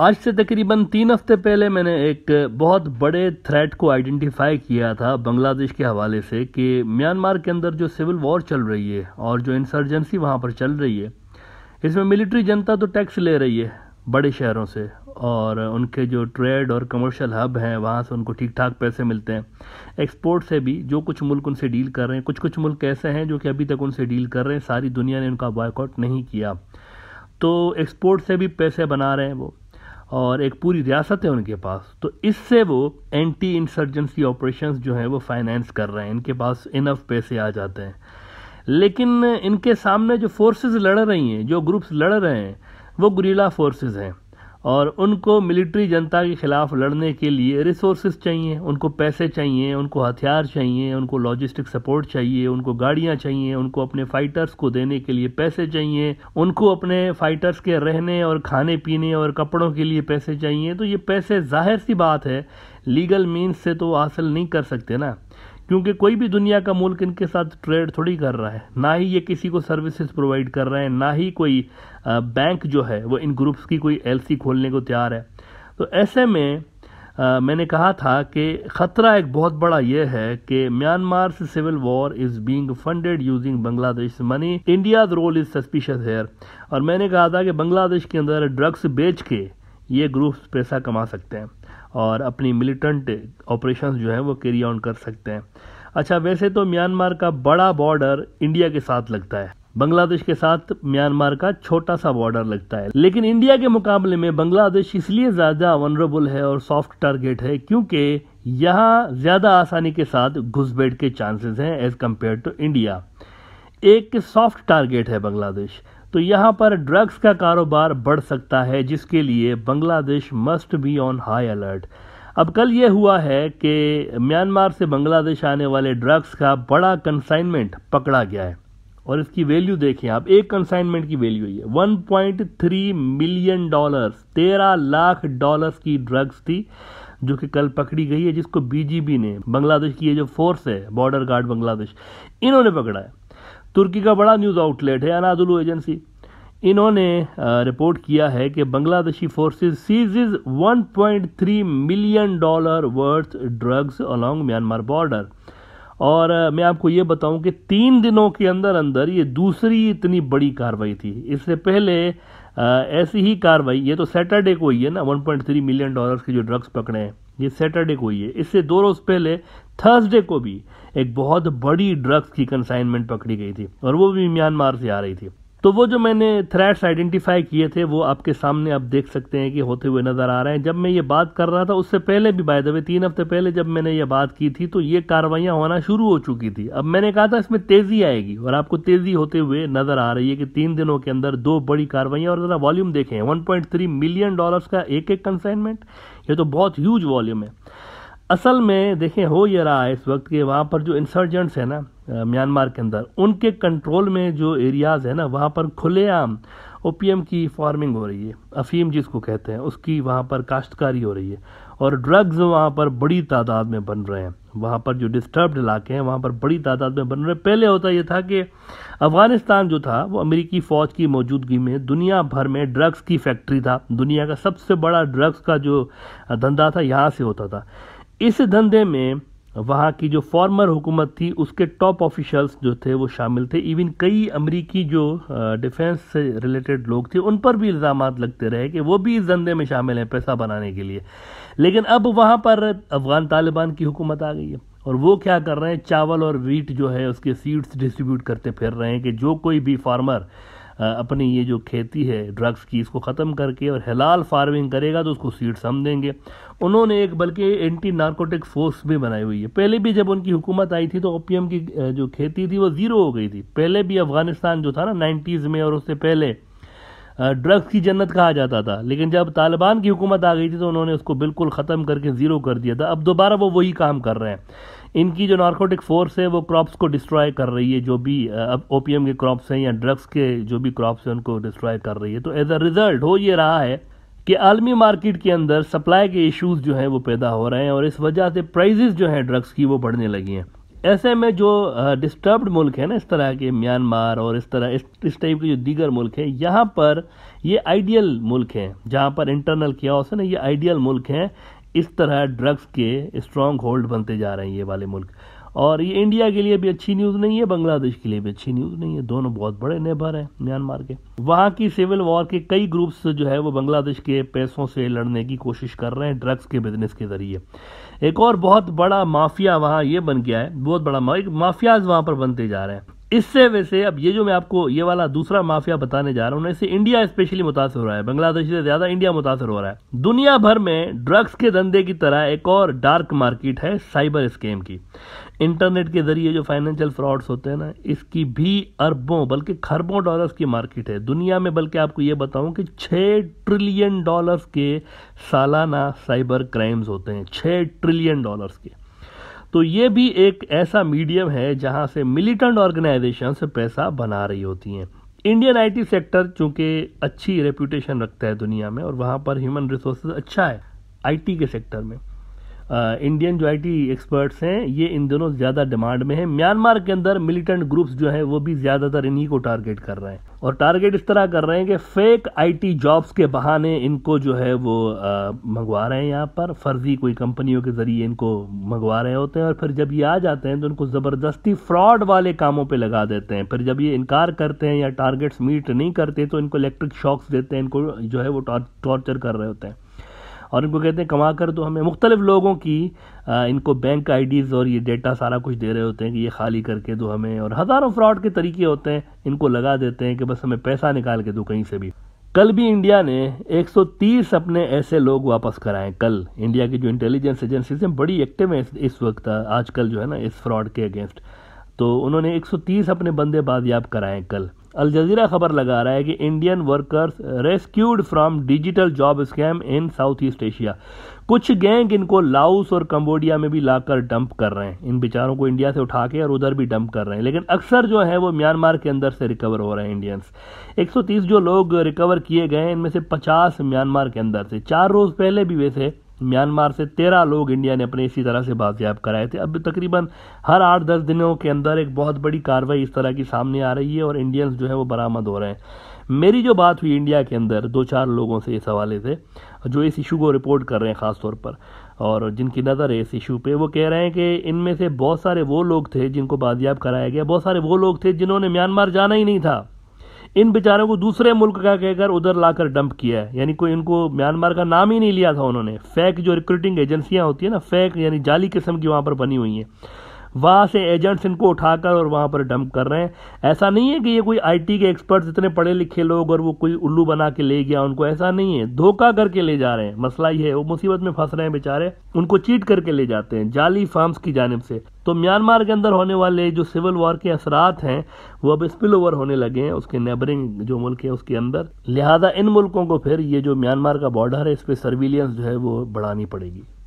आज से तकरीबन तीन हफ्ते पहले मैंने एक बहुत बड़े थ्रेट को आइडेंटिफाई किया था बांग्लादेश के हवाले से कि म्यांमार के अंदर जो सिविल वॉर चल रही है और जो इंसर्जेंसी वहाँ पर चल रही है इसमें मिलिट्री जनता तो टैक्स ले रही है बड़े शहरों से और उनके जो ट्रेड और कमर्शियल हब हैं वहाँ से उनको ठीक ठाक पैसे मिलते हैं एक्सपोर्ट से भी जो कुछ मुल्क उनसे डील कर रहे हैं कुछ कुछ मुल्क ऐसे हैं जो कि अभी तक उनसे डील कर रहे हैं सारी दुनिया ने उनका बॉयकआउट नहीं किया तो एक्सपोर्ट से भी पैसे बना रहे हैं वो और एक पूरी रियासत है उनके पास तो इससे वो एंटी इंसर्जेंसी ऑपरेशंस जो हैं वो फाइनेंस कर रहे हैं इनके पास इनफ पैसे आ जाते हैं लेकिन इनके सामने जो फोर्सेस लड़ रही हैं जो ग्रुप्स लड़ रहे हैं वो गुरीला फोर्सेस हैं और उनको मिलिट्री जनता के ख़िलाफ़ लड़ने के लिए रिसोर्स चाहिए उनको पैसे चाहिए उनको हथियार चाहिए उनको लॉजिस्टिक सपोर्ट चाहिए उनको गाड़ियाँ चाहिए उनको अपने फ़ाइटर्स को देने के लिए पैसे चाहिए उनको अपने फ़ाइटर्स के रहने और खाने पीने और कपड़ों के लिए पैसे चाहिए तो ये पैसे जाहिर सी बात है लीगल मीन्स से तो हासिल नहीं कर सकते ना क्योंकि कोई भी दुनिया का मुल्क इनके साथ ट्रेड थोड़ी कर रहा है ना ही ये किसी को सर्विसेज प्रोवाइड कर रहे हैं ना ही कोई बैंक जो है वो इन ग्रुप्स की कोई एलसी खोलने को तैयार है तो ऐसे में आ, मैंने कहा था कि ख़तरा एक बहुत बड़ा यह है कि म्यांमार से civil war is being funded using Bangladesh money India role is suspicious here और मैंने कहा था कि बांग्लादेश के अंदर ड्रग्स बेच के ये ग्रुप्स पैसा कमा सकते हैं और अपनी मिलिटेंट ऑपरेशन जो है वो कैरी ऑन कर सकते हैं अच्छा वैसे तो म्यांमार का बड़ा बॉर्डर इंडिया के साथ लगता है बांग्लादेश के साथ म्यांमार का छोटा सा बॉर्डर लगता है लेकिन इंडिया के मुकाबले में बांग्लादेश इसलिए ज़्यादा वनरेबल है और सॉफ्ट टारगेट है क्योंकि यहाँ ज़्यादा आसानी के साथ घुसपैठ के चांसेस हैं एज़ कम्पेयर टू इंडिया एक सॉफ्ट टारगेट है बांग्लादेश तो यहाँ पर ड्रग्स का कारोबार बढ़ सकता है जिसके लिए Bangladesh must be on high alert अब कल ये हुआ है कि म्यांमार से बांग्लादेश आने वाले ड्रग्स का बड़ा कंसाइनमेंट पकड़ा गया है और इसकी वैल्यू देखें आप एक कंसाइनमेंट की वैल्यू ये 1.3 मिलियन डॉलर्स 13 लाख डॉलर्स की ड्रग्स थी जो कि कल पकड़ी गई है जिसको बीजीबी ने बांग्लादेश की ये जो फोर्स है बॉर्डर गार्ड बांग्लादेश इन्होंने पकड़ा है तुर्की का बड़ा न्यूज़ आउटलेट है अनादुलू एजेंसी इन्होंने रिपोर्ट किया है कि Bangladeshi forces seizes 1.3 million dollar worth drugs along Myanmar border और मैं आपको ये बताऊं कि तीन दिनों के अंदर अंदर ये दूसरी इतनी बड़ी कार्रवाई थी इससे पहले ऐसी ही कार्रवाई ये तो सैटरडे को ही है ना 1.3 मिलियन डॉलर्स के जो ड्रग्स पकड़े हैं ये सैटरडे को ही है इससे दो रोज़ पहले थर्सडे को भी एक बहुत बड़ी ड्रग्स की कंसाइनमेंट पकड़ी गई थी और वो भी म्यांमार से आ रही थी तो वो जो मैंने थ्रेड्स आइडेंटिफाई किए थे वो आपके सामने आप देख सकते हैं कि होते हुए नज़र आ रहे हैं जब मैं ये बात कर रहा था उससे पहले भी बाय द वे तीन हफ्ते पहले जब मैंने ये बात की थी तो ये कार्रवाइयाँ होना शुरू हो चुकी थी अब मैंने कहा था इसमें तेज़ी आएगी और आपको तेज़ी होते हुए नज़र आ रही है कि तीन दिनों के अंदर दो बड़ी कार्रवाइयाँ और ज़रा वॉल्यूम देखें वन मिलियन डॉलर का एक एक कंसाइनमेंट ये तो बहुत ह्यूज वॉल्यूम है असल में देखें हो ये रहा है इस वक्त के वहाँ पर जो इंसर्जेंट्स हैं ना म्यांमार के अंदर उनके कंट्रोल में जो एरियाज़ है ना वहाँ पर खुलेआम ओपीएम की फार्मिंग हो रही है अफीम जिसको कहते हैं उसकी वहाँ पर काश्तकारी हो रही है और ड्रग्स वहाँ पर बड़ी तादाद में बन रहे हैं वहाँ पर जो डिस्टर्ब्ड इलाके हैं वहाँ पर बड़ी तादाद में बन रहे हैं पहले होता यह था कि अफगानिस्तान जो था वो अमेरिकी फ़ौज की मौजूदगी में दुनिया भर में ड्रग्स की फैक्ट्री था दुनिया का सबसे बड़ा ड्रग्स का जो धंधा था यहाँ से होता था इस धंधे में वहाँ की जो फॉर्मर हुकूमत थी उसके टॉप ऑफिशल्स जो थे वो शामिल थे इवन कई अमरीकी जो डिफेंस से रिलेटेड लोग थे उन पर भी इल्ज़ाम लगते रहे कि वो भी इस धंधे में शामिल हैं पैसा बनाने के लिए लेकिन अब वहाँ पर अफगान तालिबान की हुकूमत आ गई है और वो क्या कर रहे हैं चावल और वीट जो है उसके सीड्स डिस्ट्रीब्यूट करते फिर रहे हैं कि जो कोई भी फार्मर अपनी ये जो खेती है ड्रग्स की इसको ख़त्म करके और हलाल फार्मिंग करेगा तो उसको सीड्स हम देंगे उन्होंने एक बल्कि एंटी नार्कोटिक फोर्स भी बनाई हुई है पहले भी जब उनकी हुकूमत आई थी तो ओपीएम की जो खेती थी वो ज़ीरो हो गई थी पहले भी अफ़गानिस्तान जो था ना नाइन्टीज़ में और उससे पहले ड्रग्स की जन्नत कहा जाता था लेकिन जब तालिबान की हुकूमत आ गई थी तो उन्होंने उसको बिल्कुल ख़त्म करके ज़ीरो कर दिया था अब दोबारा वो वही काम कर रहे हैं इनकी जो नार्कोटिक फोर्स है वो क्रॉप्स को डिस्ट्रॉय कर रही है जो भी अब ओपीएम के क्रॉप्स हैं या ड्रग्स के जो भी क्रॉप्स हैं उनको डिस्ट्रॉय कर रही है तो एज अ रिज़ल्ट हो ये रहा है कि आलमी मार्केट के अंदर सप्लाई के इश्यूज जो हैं वो पैदा हो रहे हैं और इस वजह से प्राइजेज़ जो हैं ड्रग्स की वो बढ़ने लगी हैं ऐसे में जो डिस्टर्ब्ड मुल्क है ना इस तरह के म्यांमार और इस तरह इस इस टाइप के जो दीगर मुल्क हैं यहाँ पर ये आइडियल मुल्क हैं जहाँ पर इंटरनल किया है ना ये आइडियल मुल्क हैं इस तरह ड्रग्स के स्ट्रॉन्ग होल्ड बनते जा रहे हैं ये वाले मुल्क और ये इंडिया के लिए भी अच्छी न्यूज़ नहीं है बांग्लादेश के लिए भी अच्छी न्यूज़ नहीं है दोनों बहुत बड़े नेबर हैं म्यांमार के वहाँ की सिविल वॉर के कई ग्रुप्स जो है वो बांग्लादेश के पैसों से लड़ने की कोशिश कर रहे हैं ड्रग्स के बिजनेस के ज़रिए एक और बहुत बड़ा माफिया वहाँ ये बन गया है बहुत बड़ा माफियाज वहाँ पर बनते जा रहे हैं इससे वैसे अब ये जो मैं आपको ये वाला दूसरा माफिया बताने जा रहा हूँ इससे इंडिया स्पेशली मुतासर हो रहा है बांग्लादेश से ज्यादा इंडिया मुतासर हो रहा है दुनिया भर में ड्रग्स के धंधे की तरह एक और डार्क मार्केट है साइबर स्कैम की इंटरनेट के ज़रिए जो फाइनेंशियल फ्रॉड्स होते हैं ना इसकी भी अरबों बल्कि खरबों डॉलर्स की मार्केट है दुनिया में बल्कि आपको ये बताऊं कि छः ट्रिलियन डॉलर्स के सालाना साइबर क्राइम्स होते हैं छः ट्रिलियन डॉलर्स के तो ये भी एक ऐसा मीडियम है जहाँ से मिलिटेंट ऑर्गेनाइजेशन से पैसा बना रही होती हैं इंडियन आईटी सेक्टर चूँकि अच्छी रेपूटेशन रखता है दुनिया में और वहाँ पर ह्यूमन रिसोर्स अच्छा है आईटी के सेक्टर में इंडियन जो आई एक्सपर्ट्स हैं ये इन दोनों ज़्यादा डिमांड में है म्यांमार के अंदर मिलिटेंट ग्रुप्स जो हैं वो भी ज़्यादातर इन्हीं को टारगेट कर रहे हैं और टारगेट इस तरह कर रहे हैं कि फेक आईटी जॉब्स के बहाने इनको जो है वो मंगवा रहे हैं यहाँ पर फर्जी कोई कंपनियों के ज़रिए इनको मंगवा रहे होते हैं और फिर जब ये आ जाते हैं तो इनको ज़बरदस्ती फ्रॉड वाले कामों पर लगा देते हैं फिर जब ये इनकार करते हैं या टारगेट्स मीट नहीं करते तो इनको इलेक्ट्रिक शॉक्स देते हैं इनको जो है वो टॉर्चर कर रहे होते हैं और इनको कहते हैं कमा कर तो हमें मुख्तलिफ लोगों की आ, इनको बैंक आईडीज़ और ये डेटा सारा कुछ दे रहे होते हैं कि ये खाली करके दो हमें और हज़ारों फ्रॉड के तरीके होते हैं इनको लगा देते हैं कि बस हमें पैसा निकाल के दो कहीं से भी कल भी इंडिया ने 130 अपने ऐसे लोग वापस कराए कल इंडिया की जो इंटेलिजेंस एजेंसीज हैं बड़ी एक्टिव हैं इस वक्त आजकल जो है ना इस फ्रॉड के अगेंस्ट तो उन्होंने 130 अपने बंदे बाजियाब कराए कल अल जजीरा खबर लगा रहा है कि Indian workers rescued from digital job scam in South East Asia कुछ गैंग इनको लाउस और कंबोडिया में भी लाकर डंप कर रहे हैं इन बेचारों को इंडिया से उठा के और उधर भी डंप कर रहे हैं लेकिन अक्सर जो है वो म्यांमार के अंदर से रिकवर हो रहे हैं इंडियंस 130 जो लोग रिकवर किए गए हैं इनमें से 50 म्यांमार के अंदर से चार रोज़ पहले भी वैसे म्यांमार से तेरह लोग इंडिया ने अपने इसी तरह से बाजियाब कराए थे अब तकरीबन हर आठ दस दिनों के अंदर एक बहुत बड़ी कार्रवाई इस तरह की सामने आ रही है और इंडियंस जो है वो बरामद हो रहे हैं मेरी जो बात हुई इंडिया के अंदर दो चार लोगों से इस हवाले से जो इस इशू को रिपोर्ट कर रहे हैं ख़ास तौर पर और जिनकी नज़र है इस इशू पे वो कह रहे हैं कि इनमें से बहुत सारे वो लोग थे जिनको बाजियाब कराया गया बहुत सारे वो लोग थे जिन्होंने म्यांमार जाना ही नहीं था इन बेचारों को दूसरे मुल्क का कहकर उधर लाकर डंप किया है यानी कोई इनको म्यांमार का नाम ही नहीं लिया था उन्होंने फेक जो रिक्रूटिंग एजेंसियां होती है ना फेक यानी जाली किस्म की वहां पर बनी हुई हैं वहाँ से एजेंट्स इनको उठाकर और वहाँ पर डंप कर रहे हैं ऐसा नहीं है कि ये कोई आईटी के एक्सपर्ट्स इतने पढ़े लिखे लोग और वो कोई उल्लू बना के ले गया उनको ऐसा नहीं है धोखा करके ले जा रहे हैं मसला ये है वो मुसीबत में फंस रहे हैं बेचारे उनको चीट करके ले जाते हैं जाली फार्म्स की जानब से तो म्यांमार के अंदर होने वाले जो सिविल वॉर के असरात हैं वो अब स्पिल ओवर होने लगे हैं उसके नेबरिंग जो मुल्क है उसके अंदर लिहाजा इन मुल्कों को फिर ये जो म्यांमार का बॉर्डर है इस पर सर्विलियंस जो है वो बढ़ानी पड़ेगी